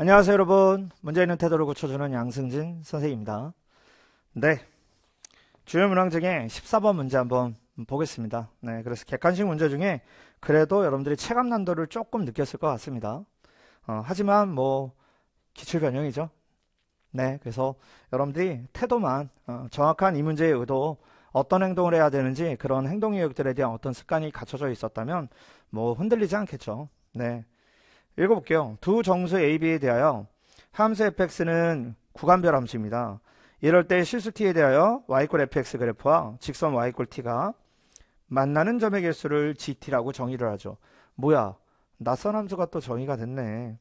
안녕하세요 여러분 문제 있는 태도를 고쳐주는 양승진 선생입니다 네 주요 문항 중에 14번 문제 한번 보겠습니다 네 그래서 객관식 문제 중에 그래도 여러분들이 체감 난도를 조금 느꼈을 것 같습니다 어, 하지만 뭐 기출 변형이죠 네 그래서 여러분들이 태도만 어, 정확한 이 문제의 의도 어떤 행동을 해야 되는지 그런 행동 유역들에 대한 어떤 습관이 갖춰져 있었다면 뭐 흔들리지 않겠죠 네 읽어볼게요. 두 정수 A, B에 대하여 함수 fx는 구간별 함수입니다. 이럴 때 실수 t에 대하여 y 꼴 fx 그래프와 직선 y 꼴 t가 만나는 점의 개수를 gt라고 정의를 하죠. 뭐야 낯선 함수가 또 정의가 됐네.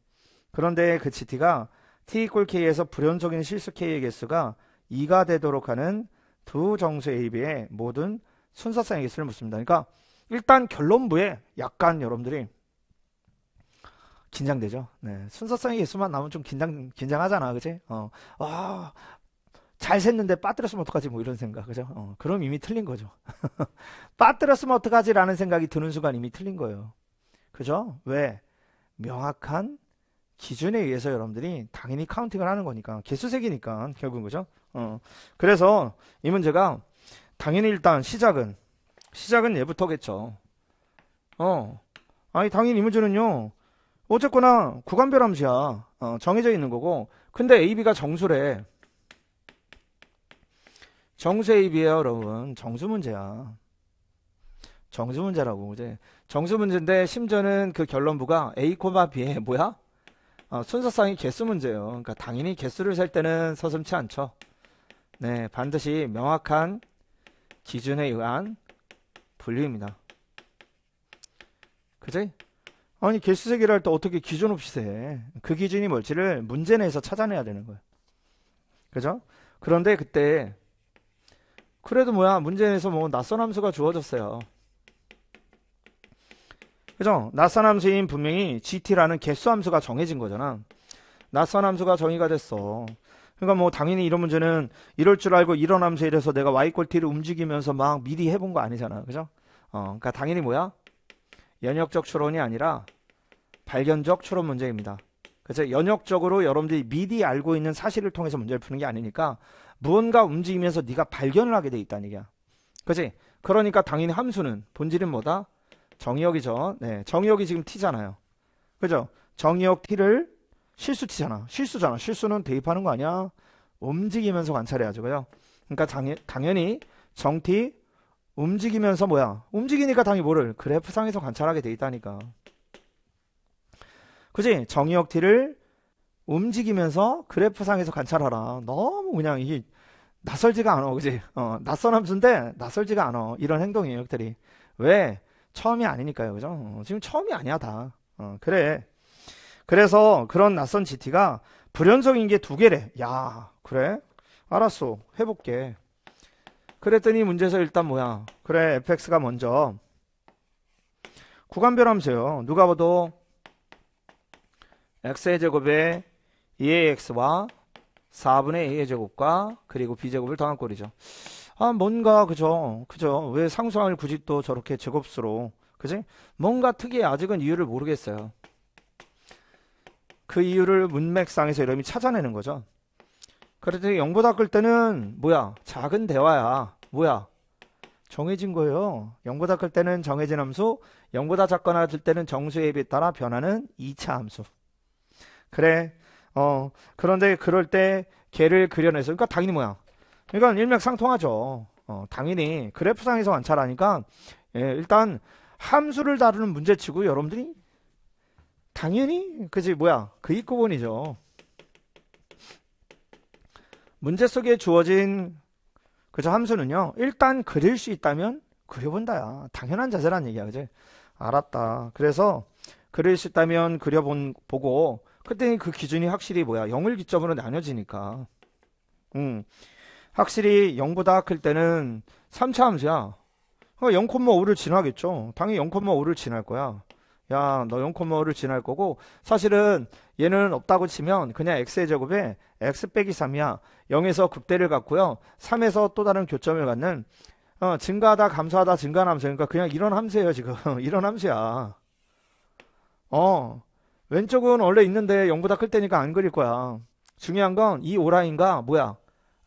그런데 그 gt가 t 꼴 k에서 불연적인 실수 k의 개수가 2가 되도록 하는 두 정수 a, b의 모든 순서상의 개수를 묻습니다. 그러니까 일단 결론부에 약간 여러분들이 긴장되죠. 네. 순서성의 예수만 나오면 좀 긴장, 긴장하잖아. 그지? 어, 아, 잘 샜는데 빠뜨렸으면 어떡하지? 뭐 이런 생각. 그죠? 어, 그럼 이미 틀린 거죠. 빠뜨렸으면 어떡하지? 라는 생각이 드는 순간 이미 틀린 거예요. 그죠? 왜? 명확한 기준에 의해서 여러분들이 당연히 카운팅을 하는 거니까. 개수색이니까, 결국은 그죠? 어, 그래서 이 문제가 당연히 일단 시작은, 시작은 얘부터겠죠. 어, 아니, 당연히 이 문제는요, 어쨌거나 구간별 함수야 어, 정해져 있는 거고 근데 AB가 정수래 정수 AB에요 여러분 정수 문제야 정수 문제라고 이제 정수 문제인데 심지어는 그 결론부가 A, B의 뭐야? 어, 순서상이 개수 문제예요 그러니까 당연히 개수를 셀 때는 서슴치 않죠 네 반드시 명확한 기준에 의한 분류입니다 그지? 아니 개수세계를 할 때 어떻게 기준 없이 세? 그 기준이 뭘지를 문제 내에서 찾아내야 되는 거예요. 그죠? 그런데 그때 그래도 뭐야 문제 내에서 뭐 낯선 함수가 주어졌어요. 그죠? 낯선 함수인 분명히 gt라는 개수 함수가 정해진 거잖아. 낯선 함수가 정의가 됐어. 그러니까 뭐 당연히 이런 문제는 이럴 줄 알고 이런 함수에 대해서 내가 y 꼴 t를 움직이면서 막 미리 해본 거 아니잖아. 그죠? 어, 그러니까 당연히 뭐야? 연역적 추론이 아니라 발견적 추론 문제입니다. 그래서 연역적으로 여러분들이 미리 알고 있는 사실을 통해서 문제를 푸는 게 아니니까 무언가 움직이면서 네가 발견을 하게 돼 있다는 얘기야. 그지? 그러니까 당연히 함수는 본질은 뭐다? 정의역이죠. 네, 정의역이 지금 t잖아요. 그죠? 정의역 t를 실수 t잖아. 실수잖아. 실수는 대입하는 거 아니야? 움직이면서 관찰해야죠. 그죠? 그러니까 당연, 당연히 정티 움직이면서 뭐야? 움직이니까 당연히 뭐를 그래프상에서 관찰하게 돼 있다니까. 그지? 정의역 T를 움직이면서 그래프상에서 관찰하라. 너무 그냥 이게 낯설지가 않아. 그지? 어, 낯선 함수인데 낯설지가 않아. 이런 행동이에요, 역들이. 왜? 처음이 아니니까요. 그죠? 어, 지금 처음이 아니야, 다. 어, 그래. 그래서 그런 낯선 GT가 불연속인 게 두 개래. 야, 그래? 알았어. 해볼게. 그랬더니 문제에서 일단 뭐야. 그래, fx가 먼저. 구간별 함수요. 누가 봐도 x의 제곱에 2ax와 4분의 a의 제곱과 그리고 b제곱을 더한 꼴이죠. 아, 뭔가, 그죠. 그죠. 왜 상수항을 굳이 또 저렇게 제곱수로. 그지? 뭔가 특이해. 아직은 이유를 모르겠어요. 그 이유를 문맥상에서 이름이 찾아내는 거죠. 그래서 영보 닦을 때는 뭐야 작은 대화야 뭐야 정해진 거예요 영보 닦을 때는 정해진 함수 영보다 작거나 클 때는 정수에 따라 변하는 2차 함수 그래 어 그런데 그럴 때 개를 그려내서 그러니까 당연히 뭐야 그러니까 일맥상통하죠 어, 당연히 그래프상에서 관찰하니까 예, 일단 함수를 다루는 문제치고 여러분들이 당연히 그지 뭐야 그입구본이죠 문제 속에 주어진 그저 함수는요. 일단 그릴 수 있다면 그려본다야. 당연한 자세란 얘기야. 그지? 알았다. 그래서 그릴 수 있다면 그려본 보고 그때는 그 기준이 확실히 뭐야? 0을 기점으로 나눠지니까. 음. 확실히 0보다 클 때는 3차 함수야. 그러니까 0,5를 지나겠죠. 당연히 0,5를 지할 거야. 야, 너 0코머를 지날 거고 사실은 얘는 없다고 치면 그냥 x의 제곱에 x 빼기 3이야. 0에서 극대를 갖고요. 3에서 또 다른 교점을 갖는 어, 증가하다 감소하다 증가한 함수 그러니까 그냥 이런 함수예요 지금 이런 함수야 어 왼쪽은 원래 있는데 0보다 클 때니까 안 그릴 거야 중요한 건 이 오라인과 뭐야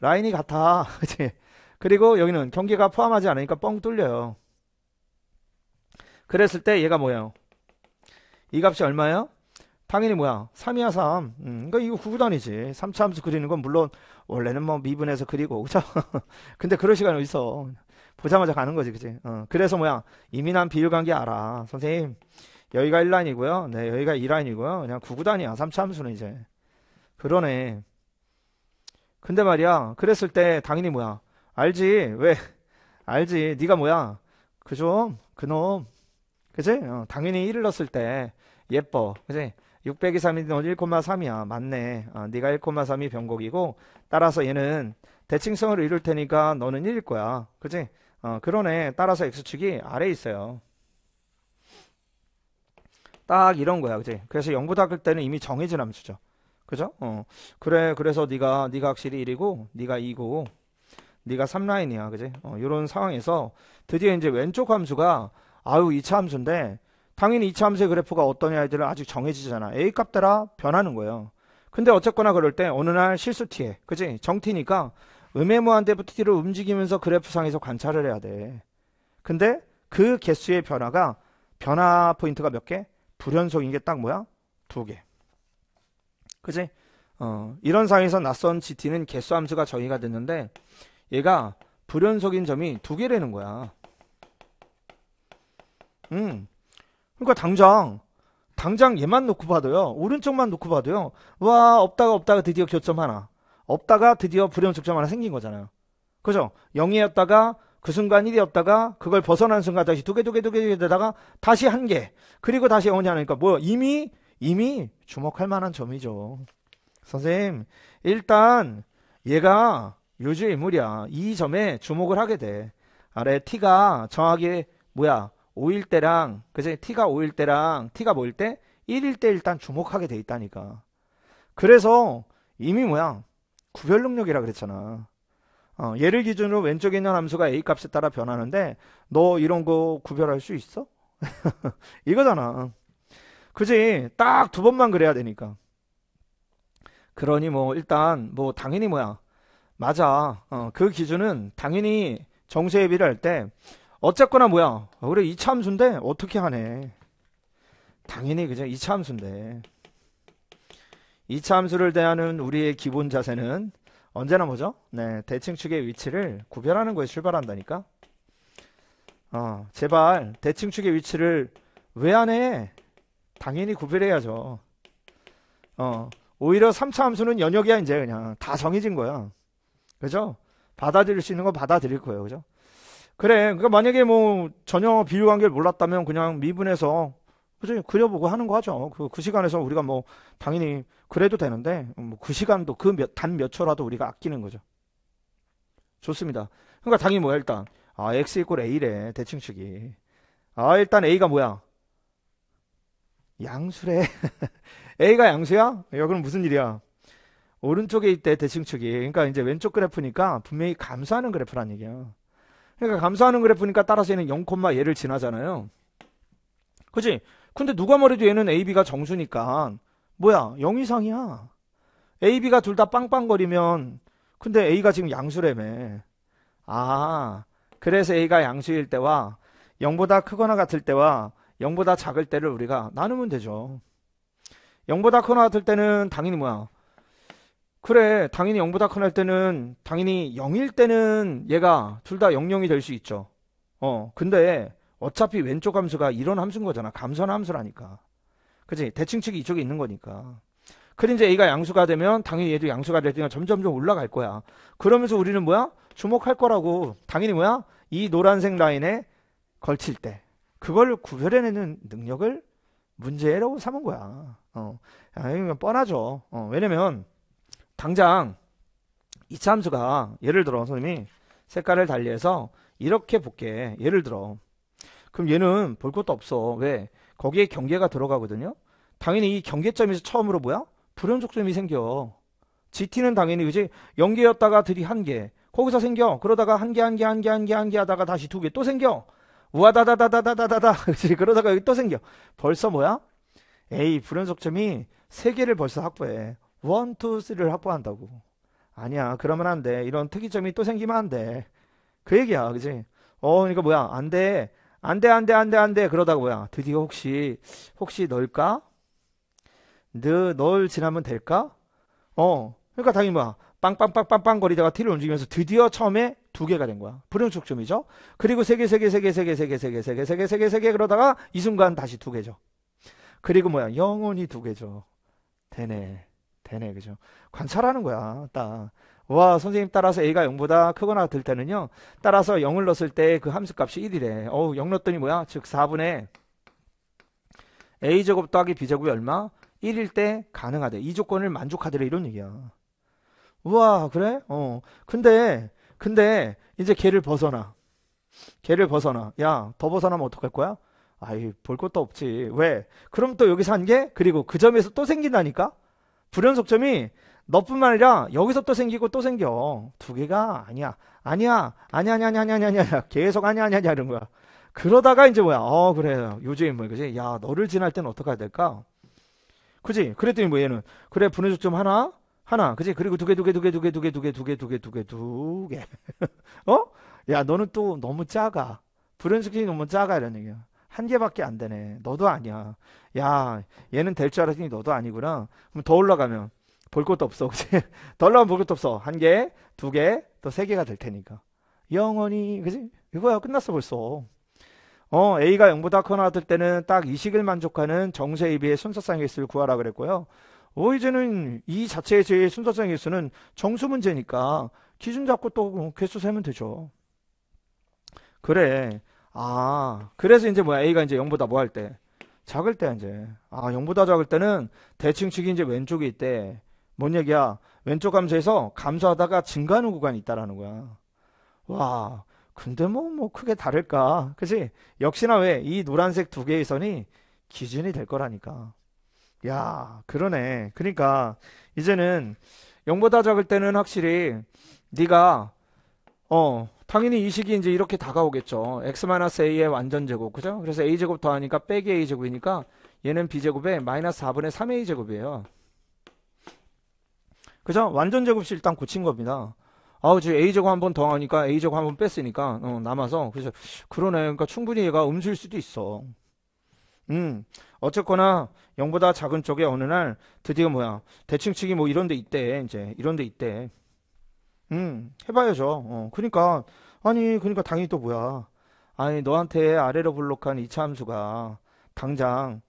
라인이 같아 그치 그리고 여기는 경계가 포함하지 않으니까 뻥 뚫려요 그랬을 때 얘가 뭐예요 이 값이 얼마예요? 당연히 뭐야? 3이야 3. 음, 그러니까 이거 구구단이지. 3차 함수 그리는 건 물론 원래는 뭐 미분해서 그리고 그죠? 근데 그럴 시간이 어디 있어? 보자마자 가는 거지, 그지? 어, 그래서 뭐야? 이민한 비율관계 알아, 선생님. 여기가 1라인이고요. 네, 여기가 2라인이고요. 그냥 구구단이야. 3차 함수는 이제. 그러네. 근데 말이야. 그랬을 때 당연히 뭐야? 알지. 왜? 알지. 네가 뭐야? 그 좀 그놈. 그지? 어, 당연히 1을 넣었을 때 예뻐. 그지? 6 0 0이 3인데 넌 1,3이야. 맞네. 어, 네가 1,3이 변곡이고 따라서 얘는 대칭성을 이룰 테니까 너는 1일 거야. 그지? 어, 그러네. 따라서 x축이 아래에 있어요. 딱 이런 거야. 그지? 그래서 0보다 클 때는 이미 정해진 함수죠. 그죠? 어. 그래. 그래서 네가 네가 확실히 1이고 네가 2고 네가 3라인이야. 그지? 어, 요런 상황에서 드디어 이제 왼쪽 함수가 아유 2차 함수인데 당연히 2차 함수의 그래프가 어떠냐이들은 아직 정해지잖아. A 값 따라 변하는 거예요. 근데 어쨌거나 그럴 때 어느 날 실수 T에 그치정티니까 음의무한 대부터 T를 움직이면서 그래프상에서 관찰을 해야 돼. 근데 그 개수의 변화가 변화 포인트가 몇 개? 불연속인 게 딱 뭐야? 두 개. 그지? 어, 이런 상황에서 낯선 GT는 개수 함수가 정의가 됐는데 얘가 불연속인 점이 두 개라는 거야. 음. 그러니까 당장 당장 얘만 놓고 봐도요. 오른쪽만 놓고 봐도요. 와 없다가 없다가 드디어 교점 하나. 없다가 드디어 불연속점 하나 생긴 거잖아요. 그죠? 0이었다가 그 순간 1이었다가 그걸 벗어난 순간 다시 두개두개두개 두개 되다가 다시 한 개. 그리고 다시 0이 하니까 뭐 이미 이미 주목할 만한 점이죠. 선생님 일단 얘가 요주의 물이야이 점에 주목을 하게 돼. 아래 t가 정확히 뭐야? 5일 때랑 그중에 t가 5일 때랑 t가 모일 때 1일 때 일단 주목하게 돼 있다니까. 그래서 이미 뭐야 구별 능력이라 그랬잖아. 어, 얘를 기준으로 왼쪽에 있는 함수가 a 값에 따라 변하는데 너 이런 거 구별할 수 있어? 이거잖아. 그지? 딱 두 번만 그래야 되니까. 그러니 뭐 일단 뭐 당연히 뭐야 맞아. 어, 그 기준은 당연히 정수예비를 할때 어쨌거나 뭐야. 그래 이참수인데 어떻게 하네. 당연히 그죠. 이참수인데. 이참수를 대하는 우리의 기본 자세는 언제나 뭐죠? 네, 대칭축의 위치를 구별하는 거에 출발한다니까. 어, 제발 대칭축의 위치를 왜안 해? 당연히 구별해야죠. 어, 오히려 3차 함수는 연역이야 이제 그냥 다 정해진 거야. 그죠? 받아들일 수 있는 거 받아들일 거예요. 그죠? 그래. 그러니까 만약에 뭐 전혀 비유 관계를 몰랐다면 그냥 미분해서 그죠? 그려보고 하는 거 하죠. 그, 그 시간에서 우리가 뭐 당연히 그래도 되는데 뭐 그 시간도 그 몇 단몇 몇 초라도 우리가 아끼는 거죠. 좋습니다. 그러니까 당연히 뭐야 일단 아 x 이꼴 a래 대칭축이 아 일단 a가 뭐야 양수래 a가 양수야? 야 그럼 무슨 일이야? 오른쪽에 있대 대칭축이 그러니까 이제 왼쪽 그래프니까 분명히 감소하는 그래프란 얘기야. 그러니까 감소하는 그래프니까 따라서 얘는 0, 얘를 지나잖아요. 그치 근데 누가 뭐래도 얘는 AB가 정수니까 뭐야 0 이상이야. AB가 둘 다 빵빵거리면 근데 A가 지금 양수래매. 아 그래서 A가 양수일 때와 0보다 크거나 같을 때와 0보다 작을 때를 우리가 나누면 되죠. 0보다 크거나 같을 때는 당연히 뭐야 그래, 당연히 0보다 큰 할 때는, 당연히 0일 때는 얘가 둘 다 00이 될 수 있죠. 어, 근데 어차피 왼쪽 함수가 이런 함수인 거잖아. 감소는 함수라니까. 그지? 대칭측이 이쪽에 있는 거니까. 그이제 A가 양수가 되면 당연히 얘도 양수가 될 때가 점점점 올라갈 거야. 그러면서 우리는 뭐야? 주목할 거라고. 당연히 뭐야? 이 노란색 라인에 걸칠 때. 그걸 구별해내는 능력을 문제라고 삼은 거야. 어. 아, 니건 뻔하죠. 어, 왜냐면 당장 이 함수가 예를 들어 선생님이 색깔을 달리해서 이렇게 볼게 예를 들어 그럼 얘는 볼 것도 없어 왜 거기에 경계가 들어가거든요 당연히 이 경계점에서 처음으로 뭐야 불연속점이 생겨 GT는 당연히 그지 연계였다가 들이 한개 거기서 생겨 그러다가 한개한개한개한개한개 하다가 다시 두 개 또 생겨 우와다다다다다다다다 그지 그러다가 여기 또 생겨 벌써 뭐야 에이 불연속점이 세 개를 벌써 확보해 원, 투, 쓰리를 확보한다고. 아니야. 그러면 안 돼. 이런 특이점이 또 생기면 안 돼. 그 얘기야. 그지? 어, 그러니까 뭐야. 안 돼. 안 돼, 안 돼, 안 돼, 안 돼. 그러다가 뭐야. 드디어 혹시, 혹시 널까? 너, 널 지나면 될까? 어. 그러니까 당연히 뭐야. 빵빵빵빵빵 거리다가 티를 움직이면서 드디어 처음에 두 개가 된 거야. 불용축점이죠 그리고 세 개, 세 개, 세 개, 세 개, 세 개, 세 개, 세 개, 세 개, 세 개, 세 개, 그러다가 이 순간 다시 두 개죠. 그리고 뭐야. 영원히 두 개죠. 되네. 되네, 그죠? 관찰하는 거야, 딱. 와, 선생님 따라서 a가 0보다 크거나 될 때는요, 따라서 0을 넣었을 때 그 함수 값이 1이래. 어우, 0 넣었더니 뭐야? 즉, 4분의 a제곱 더하기 b제곱이 얼마? 1일 때 가능하대. 이 조건을 만족하더래. 이런 얘기야. 우와, 그래? 어. 근데, 근데, 이제 걔를 벗어나. 걔를 벗어나. 야, 더 벗어나면 어떡할 거야? 아이, 볼 것도 없지. 왜? 그럼 또 여기서 한 게, 그리고 그 점에서 또 생긴다니까? 불연속점이 너뿐만 아니라 여기서 또 생기고 또 생겨. 두 개가 아니야. 아니야. 아니야, 아니야, 아니야, 아니야, 아니야. 계속 아니야, 아니야, 아니야 이런 거야. 그러다가 이제 뭐야? 어, 그래. 요즘에 뭐 그지? 야, 너를 지날 때는 어떻게 해야 될까? 그지? 그랬더니 뭐 얘는 그래 분해족점 하나, 하나, 그지? 그리고 두 개, 두 개, 두 개, 두 개, 두 개, 두 개, 두 개, 두 개, 두 개, 두 개, 어? 야, 너는 또 너무 작아. 불연속점이 너무 작아 이런 얘기야. 한 개밖에 안 되네. 너도 아니야. 야, 얘는 될 줄 알았더니 너도 아니구나. 그럼 더 올라가면 볼 것도 없어. 그치? 더 올라가면 볼 것도 없어. 한 개, 두 개, 또 세 개가 될 테니까. 영원히, 그지? 이거야. 끝났어, 벌써. 어, A가 0보다 커 나왔을 때는 딱 이식을 만족하는 정세 에비해 순서상 개수를 구하라 그랬고요. 오이제는 이 자체의 순서상 개수는 정수 문제니까 기준 잡고 또 개수 세면 되죠. 그래. 아, 그래서 이제 뭐야. A가 이제 0보다 뭐 할 때? 작을 때 이제. 아, 0보다 작을 때는 대칭축이 이제 왼쪽에 있대. 뭔 얘기야? 왼쪽 감소해서 감소하다가 증가하는 구간이 있다라는 거야. 와, 근데 뭐, 뭐 크게 다를까. 그지? 역시나 왜? 이 노란색 두 개의 선이 기준이 될 거라니까. 야, 그러네. 그러니까 이제는 0보다 작을 때는 확실히 네가 어, 당연히 이 식이 이제 이렇게 다가오겠죠. x-a의 완전제곱, 그죠? 그래서 a제곱 더하니까 빼기 a제곱이니까 얘는 b제곱에 마이너스 4분의 3a제곱이에요. 그죠? 완전제곱식 일단 고친 겁니다. 아우 지금 a제곱 한 번 더하니까 a제곱 한 번 뺐으니까 어, 남아서 그래서 그러네 그러니까 충분히 얘가 음수일 수도 있어 음 어쨌거나 0보다 작은 쪽에 어느 날 드디어 뭐야 대칭치이뭐 이런 데 있대 이제 이런 데 있대 음, 해봐야죠. 어, 그러니까, 아니, 그러니까 당연히 또 뭐야. 아니, 너한테 아래로 블록한 이차함수가 당장,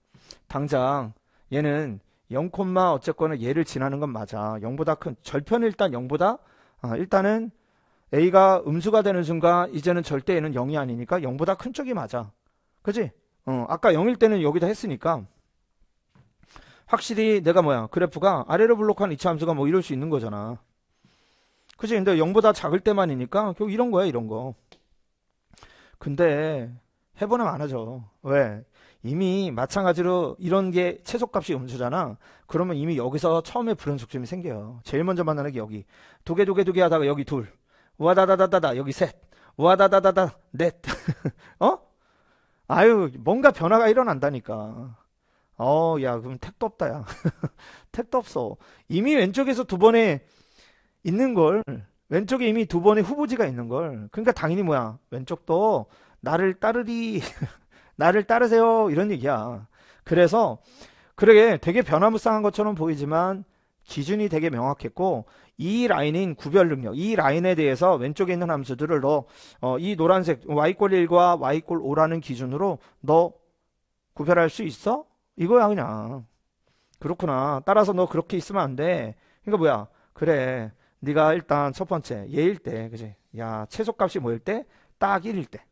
당장, 얘는 0, 어쨌거나 얘를 지나는 건 맞아. 0보다 큰, 절편은 일단 0보다, 아, 일단은 A가 음수가 되는 순간, 이제는 절대 얘는 0이 아니니까 0보다 큰 쪽이 맞아. 그지? 어, 아까 0일 때는 여기다 했으니까. 확실히 내가 뭐야 그래프가 아래로 블록한 이차함수가 뭐 이럴 수 있는 거잖아 그치? 근데 0보다 작을 때만이니까 결국 이런 거야, 이런 거. 근데 해보면 안 하죠. 왜? 이미 마찬가지로 이런 게 최소값이 음수잖아. 그러면 이미 여기서 처음에 불연속점이 생겨요. 제일 먼저 만나는 게 여기. 두 개, 두 개, 두개 하다가 여기 둘. 우 와다다다다다, 여기 셋. 우 와다다다다, 넷. 어? 아유, 뭔가 변화가 일어난다니까. 어, 야, 그럼 택도 없다, 야. 택도 없어. 이미 왼쪽에서 두 번에 있는 걸 네. 왼쪽에 이미 두 번의 후보지가 있는 걸 그러니까 당연히 뭐야 왼쪽도 나를 따르리 나를 따르세요 이런 얘기야 그래서 그러게 되게 변화무쌍한 것처럼 보이지만 기준이 되게 명확했고 이 라인인 구별 능력 이 라인에 대해서 왼쪽에 있는 함수들을 너이 어, 노란색 y꼴 1과 y꼴 5라는 기준으로 너 구별할 수 있어? 이거야 그냥 그렇구나 따라서 너 그렇게 있으면 안 돼 그러니까 뭐야 그래 네가 일단 첫 번째 예일 때, 그지? 야 최소값이 뭐일 때? 딱 1일 때.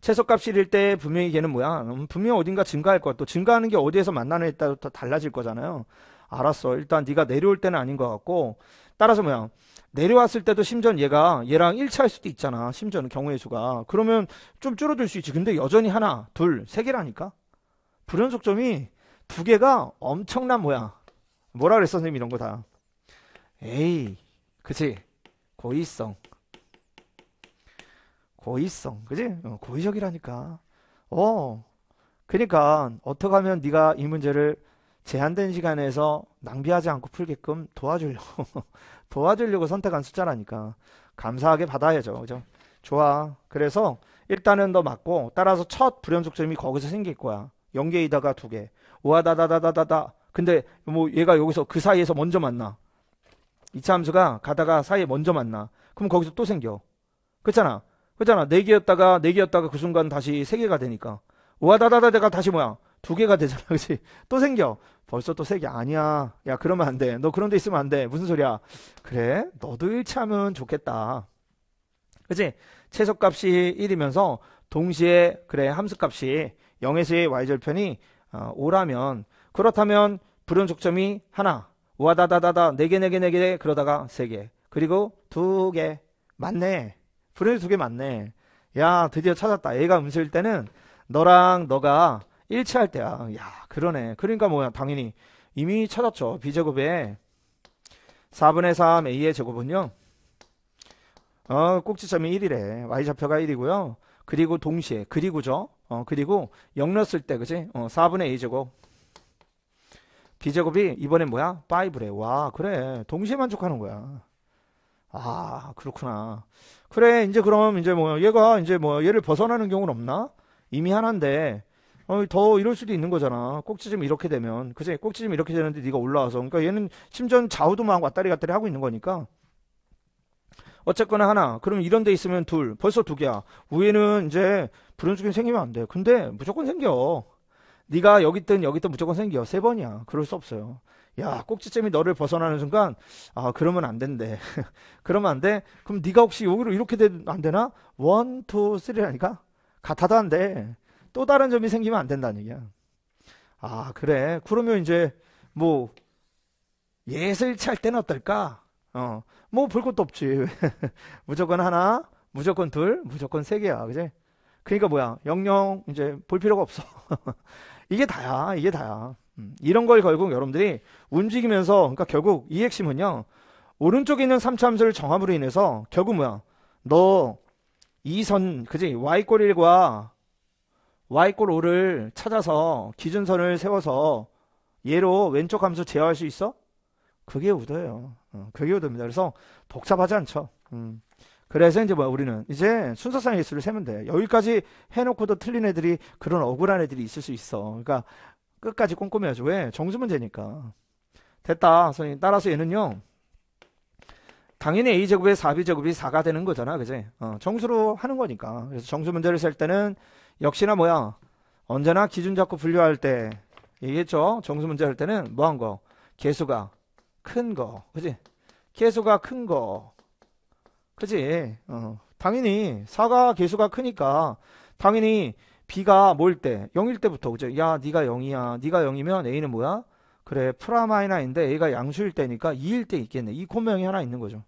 최소값이 1일 때 분명히 걔는 뭐야? 음, 분명히 어딘가 증가할 것야또 증가하는 게 어디에서 만나느냐에 따라 다 달라질 거잖아요. 알았어. 일단 네가 내려올 때는 아닌 것 같고 따라서 뭐야? 내려왔을 때도 심전 얘가 얘랑 일치할 수도 있잖아. 심전어 경우의 수가. 그러면 좀 줄어들 수 있지. 근데 여전히 하나, 둘, 세 개라니까. 불연속점이 두 개가 엄청난 뭐야. 뭐라 그랬어 선생님 이런 거 다. 에이 그치 고의성 고의성 그지 어, 고의적이라니까 어 그러니까 어떻게 하면 네가 이 문제를 제한된 시간에서 낭비하지 않고 풀게끔 도와주려고 도와주려고 선택한 숫자라니까 감사하게 받아야죠 그죠 좋아 그래서 일단은 너 맞고 따라서 첫 불연속점이 거기서 생길 거야 연계이다가 두개 우와다다다다다다 근데 뭐 얘가 여기서 그 사이에서 먼저 만나 2차 함수가 가다가 사이에 먼저 만나. 그럼 거기서 또 생겨. 그렇잖아. 그렇잖아. 4개였다가 4개였다가 그 순간 다시 3개가 되니까. 우 와다다다다가 다시 뭐야? 2개가 되잖아. 그렇지? 또 생겨. 벌써 또 3개 아니야. 야, 그러면 안 돼. 너 그런 데 있으면 안 돼. 무슨 소리야? 그래? 너도 1차 하면 좋겠다. 그렇지? 최소값이 1이면서 동시에 그래 함수값이 0에서의 y절편이 5라면 어, 그렇다면 불연속점이 하나 와다다다다 네 개 네 개 네개 그러다가 세 개 그리고 두 개 맞네 브랜드 두개 맞네 야 드디어 찾았다 애가 음수일 때는 너랑 너가 일치할 때야 야 그러네 그러니까 뭐야 당연히 이미 찾았죠 b제곱에 4분의 3 a의 제곱은요 어, 꼭지점이 1이래 y좌표가 1이고요 그리고 동시에 그리고죠 어, 그리고 0 넣었을 때 그지 어, 4분의 a제곱 B제곱이 이번엔 뭐야? 5래. 와, 그래. 동시에 만족하는 거야. 아, 그렇구나. 그래, 이제 그럼 이제 뭐, 얘가 이제 뭐, 얘를 벗어나는 경우는 없나? 이미 하나인데, 어, 더 이럴 수도 있는 거잖아. 꼭지점 이렇게 되면. 그제 꼭지점 이렇게 되는데 네가 올라와서. 그러니까 얘는 심지어 좌우도 막 왔다리 갔다리 하고 있는 거니까. 어쨌거나 하나. 그럼 이런 데 있으면 둘. 벌써 두 개야. 위에는 이제 불연수균 생기면 안 돼. 근데 무조건 생겨. 네가 여기 있든 여기 있든 무조건 생겨. 세 번이야. 그럴 수 없어요. 야, 꼭지점이 너를 벗어나는 순간 아, 그러면 안 된대. 그러면 안 돼. 그럼 네가 혹시 여기로 이렇게 되안 되나? 원, 투, 쓰리라니까. 같아도 안 돼. 또 다른 점이 생기면 안 된다는 얘기야. 아, 그래. 그러면 이제 뭐 예슬 찰 때는 어떨까? 어. 뭐 볼 것도 없지. 무조건 하나, 무조건 둘, 무조건 세 개야. 그지? 그니까 뭐야? 영영 이제 볼 필요가 없어. 이게 다야. 이게 다야. 음, 이런 걸 결국 여러분들이 움직이면서 그러니까 결국 이 핵심은요. 오른쪽에 있는 삼차 함수를 정함으로 인해서 결국 뭐야? 너 이선 그지? y꼴 1과 y꼴 5를 찾아서 기준선을 세워서 얘로 왼쪽 함수 제어할 수 있어? 그게 우더예요. 어, 그게 우더입니다. 그래서 복잡하지 않죠. 음. 그래서 이제 뭐 우리는 이제 순서상 예수를 세면 돼. 여기까지 해놓고도 틀린 애들이 그런 억울한 애들이 있을 수 있어. 그러니까 끝까지 꼼꼼히 하죠. 왜? 정수 문제니까. 됐다. 선생님. 따라서 얘는요. 당연히 A제곱의 4B제곱이 4가 되는 거잖아. 그지? 어, 정수로 하는 거니까. 그래서 정수 문제를 셀 때는 역시나 뭐야? 언제나 기준 잡고 분류할 때 얘기했죠. 정수 문제 할 때는 뭐 한 거? 개수가 큰 거. 그지? 개수가 큰 거. 그지? 어, 당연히 사가 개수가 크니까 당연히 B가 뭘 때? 0일 때부터 그죠? 야니가 0이야. 니가 0이면 A는 뭐야? 그래 프라마이너인데 A가 양수일 때니까 2일 때 있겠네. 이 콤명이 하나 있는 거죠.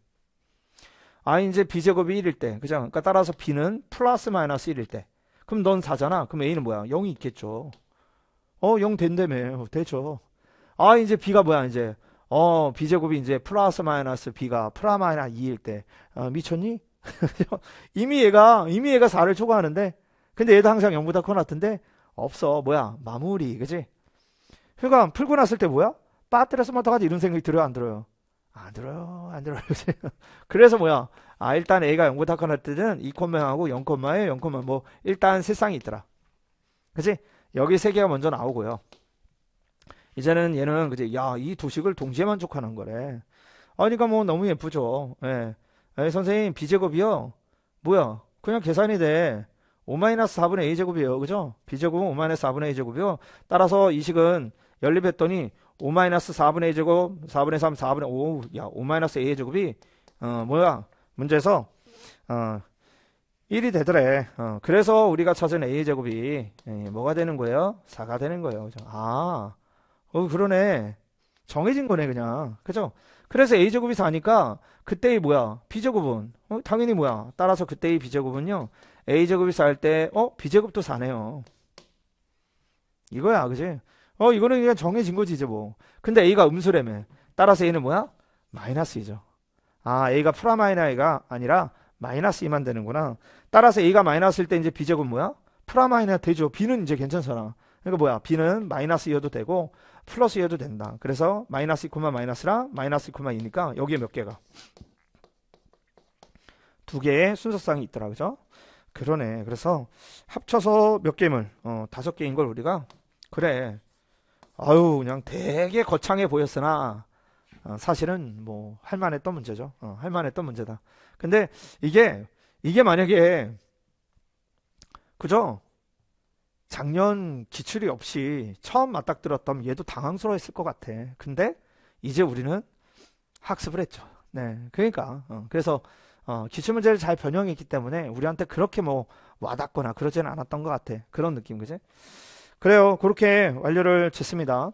아 이제 B제곱이 1일 때. 그죠? 그러니까 따라서 B는 플러스 마이너스 1일 때. 그럼 넌 4잖아. 그럼 A는 뭐야? 0이 있겠죠. 어, 0 된다며. 되죠. 아, 이제 B가 뭐야, 이제. 어, 비제곱이 이제 플러스 마이너스 b가 플러스 마이너스 2일 때, 어, 미쳤니? 이미 얘가, 이미 얘가 4를 초과하는데, 근데 얘도 항상 0보다 커 놨던데, 없어. 뭐야? 마무리. 그지? 그러니까 풀고 났을 때 뭐야? 빠뜨려서 마타가지 뭐 이런 생각이 들어요? 안 들어요? 안 들어요. 안 들어요. 그래서 뭐야? 아, 일단 A가 0보다 커날 때는 2콤마하고 0콤마에 0콤마 뭐, 일단 세상이 있더라. 그지? 여기 세 개가 먼저 나오고요. 이제는 얘는 그지 야이도식을 동시에 만족하는 거래. 아니까 그러니까 뭐 너무 예쁘죠. 예. 예 선생님 비제곱이요. 뭐야? 그냥 계산이 돼. 5-4분의 a 제곱이에요. 그죠? b 제곱은 5-4분의 a 제곱이요. 따라서 이 식은 연립했더니 5-4분의 a 제곱, 4분의 3, 4분의 5, 야, 5-a 제곱이 어, 뭐야? 문제에서 어, 1이 되더래. 어, 그래서 우리가 찾은 a 제곱이 예, 뭐가 되는 거예요? 4가 되는 거예요. 그죠? 아. 어, 그러네. 정해진 거네, 그냥. 그죠? 그래서 A제곱이 4니까, 그때의 뭐야? B제곱은, 어, 당연히 뭐야? 따라서 그때의 B제곱은요, A제곱이 4일 때, 어, B제곱도 4네요. 이거야, 그지? 어, 이거는 그냥 정해진 거지, 이제 뭐. 근데 A가 음수라며. 따라서 A는 뭐야? 마이너스이죠. 아, A가 프라마이너가 아니라 마이너스 2만 되는구나. 따라서 A가 마이너스일 때 이제 B제곱 뭐야? 프라마이너 되죠. B는 이제 괜찮잖아. 그러니까 뭐야? 비는 마이너스이어도 되고 플러스이어도 된다. 그래서 마이너스 이코마 마이너스랑 마이너스 이코마 이니까 여기에 몇 개가 두 개의 순서쌍이 있더라 그죠? 그러네. 그래서 합쳐서 몇 개물 어, 다섯 개인 걸 우리가 그래. 아유 그냥 되게 거창해 보였으나 어, 사실은 뭐 할만했던 문제죠. 어, 할만했던 문제다. 근데 이게 이게 만약에 그죠? 작년 기출이 없이 처음 맞닥뜨렸던 얘도 당황스러워했을 것 같아. 근데 이제 우리는 학습을 했죠. 네, 그러니까 어, 그래서 어, 기출 문제를 잘 변형했기 때문에 우리한테 그렇게 뭐 와닿거나 그러지는 않았던 것 같아. 그런 느낌, 그지? 그래요. 그렇게 완료를 짓습니다.